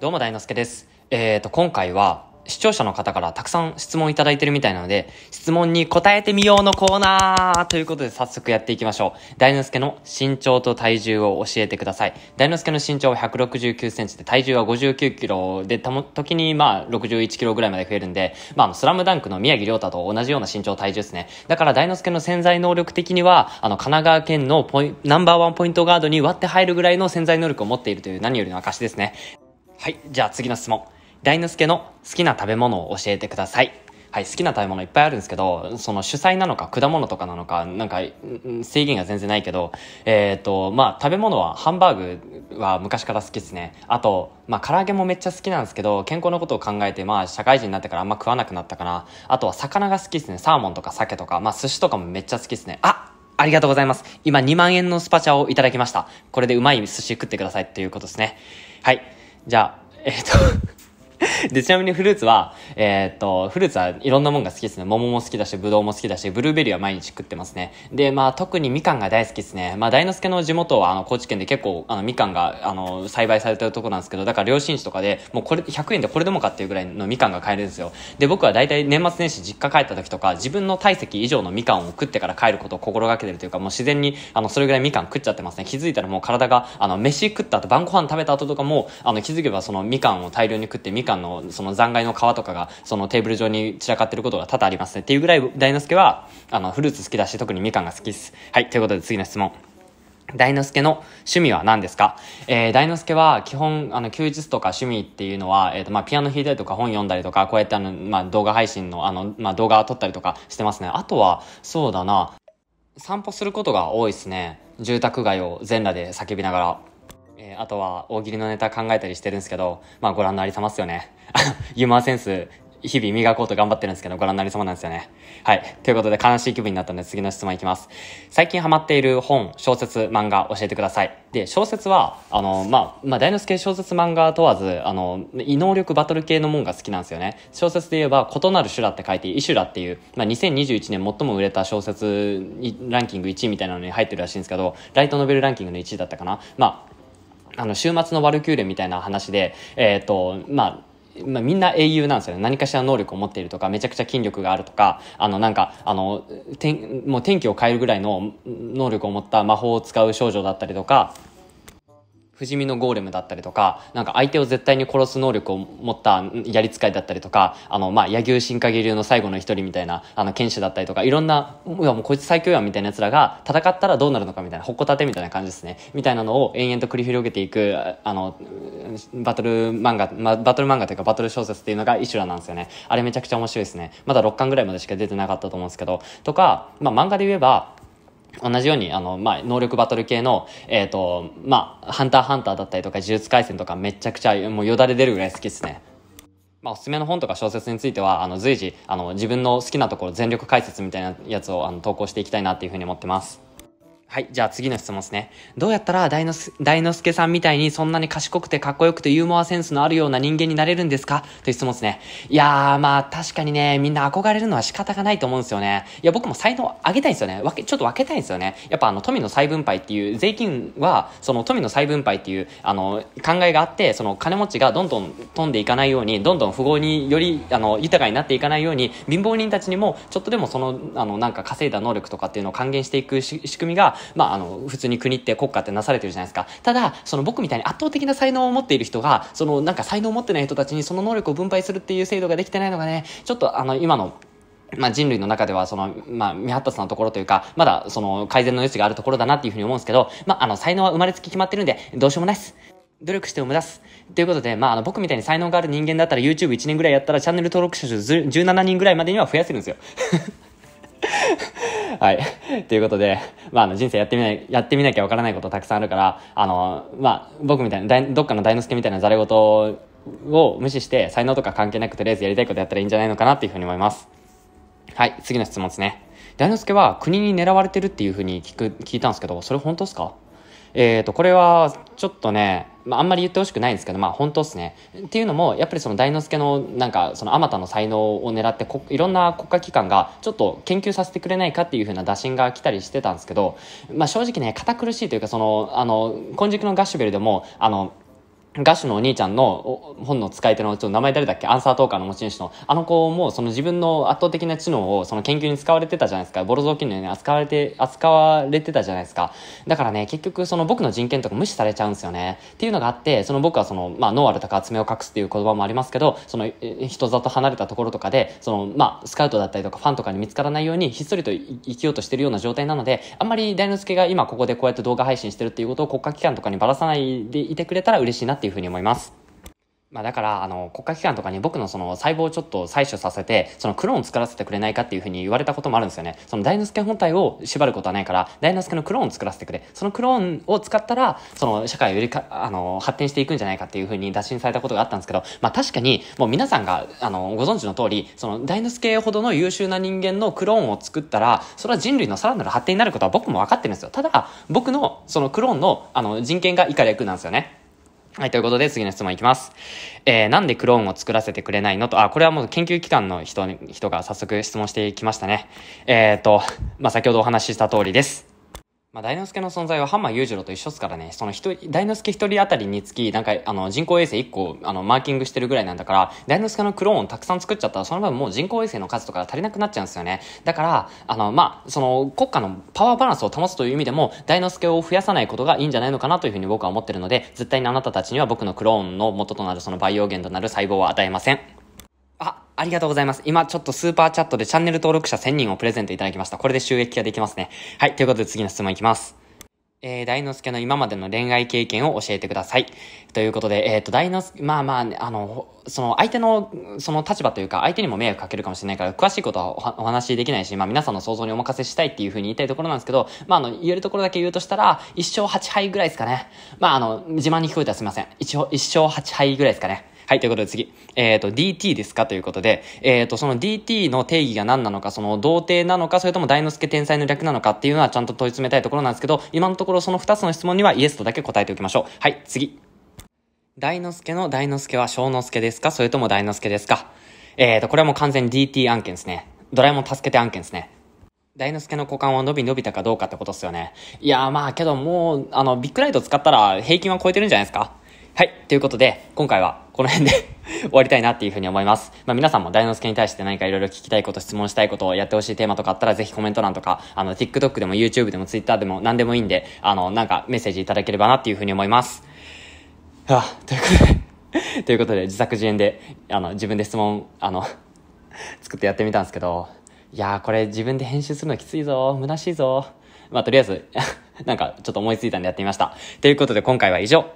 どうも大之助です。えっ、ー、と、今回は視聴者の方からたくさん質問いただいてるみたいなので、質問に答えてみようのコーナーということで早速やっていきましょう。大之助の身長と体重を教えてください。大之助の身長は169センチで体重は59キロで、たも、時にまあ61キロぐらいまで増えるんで、まあスラムダンクの宮城亮太と同じような身長体重ですね。だから大之助の潜在能力的には、あの神奈川県のポイナンバーワンポイントガードに割って入るぐらいの潜在能力を持っているという何よりの証ですね。はい。じゃあ次の質問。大之助の好きな食べ物を教えてください。はい、好きな食べ物いっぱいあるんですけど、その主菜なのか果物とかなのか、なんか制限が全然ないけど、えっ、ー、と、まあ食べ物はハンバーグは昔から好きですね。あと、まあ唐揚げもめっちゃ好きなんですけど、健康のことを考えて、まあ社会人になってからあんま食わなくなったかな。あとは魚が好きですね。サーモンとか鮭とか、まあ寿司とかもめっちゃ好きですね。あありがとうございます。今2万円のスパチャをいただきました。これでうまい寿司食ってくださいっていうことですね。はい。じゃあえっ、ー、とで、ちなみにフルーツは、えー、っと、フルーツはいろんなもんが好きですね。桃も好きだし、ぶどうも好きだし、ブルーベリーは毎日食ってますね。で、まあ、特にみかんが大好きですね。まあ、大之助の地元は、あの、高知県で結構、あの、みかんが、あの、栽培されてるとこなんですけど、だから両親地とかで、もうこれ、100円でこれでもかっていうぐらいのみかんが買えるんですよ。で、僕は大体年末年始実家帰った時とか、自分の体積以上のみかんを食ってから帰ることを心がけてるというか、もう自然に、あの、それぐらいみかん食っちゃってますね。気づいたらもう体が、あの、飯食った後、晩ご飯食べた後とかも、あの、気づけばそのみかんを大量に食ってみかん間のその残骸の皮とかがそのテーブル上に散らかってることが多々ありますねっていうぐらい大之助はあのフルーツ好きだし特にみかんが好きです。はい、ということで次の質問。大之助の趣味は何ですか、えー、大之助は基本、あの、休日とか趣味っていうのは、えっ、ー、と、まあ、ピアノ弾いたりとか本読んだりとか、こうやってあの、まあ、動画配信の、あの、まあ、動画撮ったりとかしてますね。あとは、そうだな、散歩することが多いですね。住宅街を全裸で叫びながら。えー、あとは大喜利のネタ考えたりしてるんですけど、まあご覧のありさまっすよね。ユーモアセンス、日々磨こうと頑張ってるんですけど、ご覧のありさまなんですよね。はい。ということで悲しい気分になったんで次の質問いきます。最近ハマっている本、小説、漫画教えてください。で、小説は、あの、まあ、まあ、大之助小説漫画問わず、あの、異能力バトル系のもんが好きなんですよね。小説で言えば、異なる修羅って書いて、イシュラっていう、まあ、2021年最も売れた小説ランキング1位みたいなのに入ってるらしいんですけど、ライトノベルランキングの1位だったかな。まあ、あの、週末のワルキューレみたいな話で、えっ、ー、と、まあ、まあ、みんな英雄なんですよね。何かしら能力を持っているとか、めちゃくちゃ筋力があるとか、あの、なんか、あの、天、もう天気を変えるぐらいの能力を持った魔法を使う少女だったりとか、不死身のゴーレムだったりとか、なんか相手を絶対に殺す能力を持ったやり使いだったりとか、あの、まあ、野球新影流の最後の一人みたいな、あの、剣士だったりとか、いろんな、いやもうこいつ最強やんみたいな奴らが、戦ったらどうなるのかみたいな、ほっこたてみたいな感じですね。みたいなのを延々と繰り広げていく、あの、バトル漫画、まバトル漫画というかバトル小説っていうのが一種なんですよね。あれめちゃくちゃ面白いですね。まだ6巻ぐらいまでしか出てなかったと思うんですけど、とか、まあ、漫画で言えば、同じように、あの、まあ、能力バトル系の、えっ、ー、と、まあ、ハンターハンターだったりとか、呪術廻戦とかめちゃくちゃ、もうよだれ出るぐらい好きですね。まあ、おすすめの本とか小説については、あの、随時、あの、自分の好きなところ全力解説みたいなやつを、あの、投稿していきたいなっていうふうに思ってます。はい。じゃあ次の質問ですね。どうやったら大のす、大之助さんみたいにそんなに賢くてかっこよくてユーモアセンスのあるような人間になれるんですかという質問ですね。いやー、まあ確かにね、みんな憧れるのは仕方がないと思うんですよね。いや、僕も才能上げたいんですよね。分け、ちょっと分けたいんですよね。やっぱあの、富の再分配っていう、税金は、その富の再分配っていう、あの、考えがあって、その金持ちがどんどん飛んでいかないように、どんどん富豪により、あの、豊かになっていかないように、貧乏人たちにも、ちょっとでもその、あの、なんか稼いだ能力とかっていうのを還元していく仕組みが、まあ、あの、普通に国って国家ってなされてるじゃないですか。ただ、その僕みたいに圧倒的な才能を持っている人が、そのなんか才能を持ってない人たちにその能力を分配するっていう制度ができてないのがね、ちょっとあの、今のまあ、人類の中では、その、まあ、未発達なところというか、まだ、その、改善の余地があるところだなっていうふうに思うんですけど、まあ、あの、才能は生まれつき決まってるんで、どうしようもないです。努力しても目指す。ということで、まあ、あの、僕みたいに才能がある人間だったら、YouTube1 年ぐらいやったら、チャンネル登録者数17人ぐらいまでには増やせるんですよ。はい。ということで、まあ、あの、人生やってみない、やってみなきゃわからないことたくさんあるから、あの、まあ、僕みたいな、どっかの大之助みたいなざれ言を無視して、才能とか関係なくとりあえずやりたいことやったらいいんじゃないのかなっていうふうに思います。はい、次の質問ですね。大之助は国に狙われてるっていうふうに聞く、聞いたんですけど、それ本当ですかえっ、ー、と、これは、ちょっとね、まあ、あんまり言ってほしくないんですけど、まあ、本当っすね。っていうのも、やっぱりその大之助の、なんか、その、あまたの才能を狙っていろんな国家機関が、ちょっと研究させてくれないかっていうふうな打診が来たりしてたんですけど、まあ、正直ね、堅苦しいというか、その、あの、今時のガッシュベルでも、あの、ガッシュのお兄ちゃんの本の使い手のちょっと名前誰だっけアンサートーカーの持ち主のあの子もその自分の圧倒的な知能をその研究に使われてたじゃないですかボロ雑巾のように扱われて扱われてたじゃないですかだからね結局その僕の人権とか無視されちゃうんですよねっていうのがあってその僕はその、まあ、ノーアルとか爪を隠すっていう言葉もありますけどその人里離れたところとかでその、まあ、スカウトだったりとかファンとかに見つからないようにひっそりと生きようとしてるような状態なのであんまり大之助が今ここでこうやって動画配信してるっていうことを国家機関とかにばらさないでいてくれたら嬉しいなっていうふうに思います。まあだから、あの、国家機関とかに僕のその細胞をちょっと採取させて、そのクローン作らせてくれないかっていうふうに言われたこともあるんですよね。その大之助本体を縛ることはないから、大之助のクローンを作らせてくれ。そのクローンを使ったら、その社会をよりか、あの、発展していくんじゃないかっていうふうに打診されたことがあったんですけど、まあ確かに、もう皆さんが、あの、ご存知の通り、その大之助ほどの優秀な人間のクローンを作ったら、それは人類のさらなる発展になることは僕も分かってるんですよ。ただ、僕のそのクローンの、あの、人権が以下略なんですよね。はい、ということで次の質問いきます。えー、なんでクローンを作らせてくれないのと、あ、これはもう研究機関の人、人が早速質問してきましたね。えっ、ー、と、まあ、先ほどお話しした通りです。まあ、大之助の存在はハンマー裕次郎と一緒ですからね、その一人、大之助一人当たりにつき、なんか、あの、人工衛星一個、あの、マーキングしてるぐらいなんだから、大之助のクローンをたくさん作っちゃったら、その分もう人工衛星の数とか足りなくなっちゃうんですよね。だから、あの、まあ、その、国家のパワーバランスを保つという意味でも、大之助を増やさないことがいいんじゃないのかなというふうに僕は思ってるので、絶対にあなたたちには僕のクローンの元となるその培養源となる細胞は与えません。ありがとうございます。今ちょっとスーパーチャットでチャンネル登録者1000人をプレゼントいただきました。これで収益化できますね。はい、ということで次の質問いきます。えー、大之助の今までの恋愛経験を教えてください。ということで、えっ、ー、と、大之助、まあまあ、ね、あの、その相手の、その立場というか、相手にも迷惑かけるかもしれないから、詳しいことはお話しできないし、まあ皆さんの想像にお任せしたいっていうふうに言いたいところなんですけど、まああの、言えるところだけ言うとしたら、一生8杯ぐらいですかね。まああの、自慢に聞こえたらすいません。一応、一生8杯ぐらいですかね。はい、ということで次。えっ、ー、と、DT ですかということで、えっ、ー、と、その DT の定義が何なのか、その童貞なのか、それとも大之助天才の略なのかっていうのはちゃんと問い詰めたいところなんですけど、今のところその2つの質問にはイエスとだけ答えておきましょう。はい、次。大之助の大之助は小之助ですかそれとも大之助ですかえっ、ー、と、これはもう完全に DT 案件ですね。ドラえもん助けて案件ですね。大之助の股間は伸び伸びたかどうかってことっすよね。いやまあけどもう、あの、ビッグライト使ったら平均は超えてるんじゃないですかはい。ということで、今回はこの辺で 終わりたいなっていうふうに思います。まあ皆さんも大之助に対して何かいろいろ聞きたいこと、質問したいこと、をやってほしいテーマとかあったらぜひコメント欄とか、あの、TikTok でも YouTube でも Twitter でも何でもいいんで、あの、なんかメッセージいただければなっていうふうに思います。はあ、ということで ということで自作自演で、あの、自分で質問、あの 作ってやってみたんですけど、いやーこれ自分で編集するのきついぞ、虚しいぞ。まあとりあえずなんかちょっと思いついたんでやってみました。ということで今回は以上。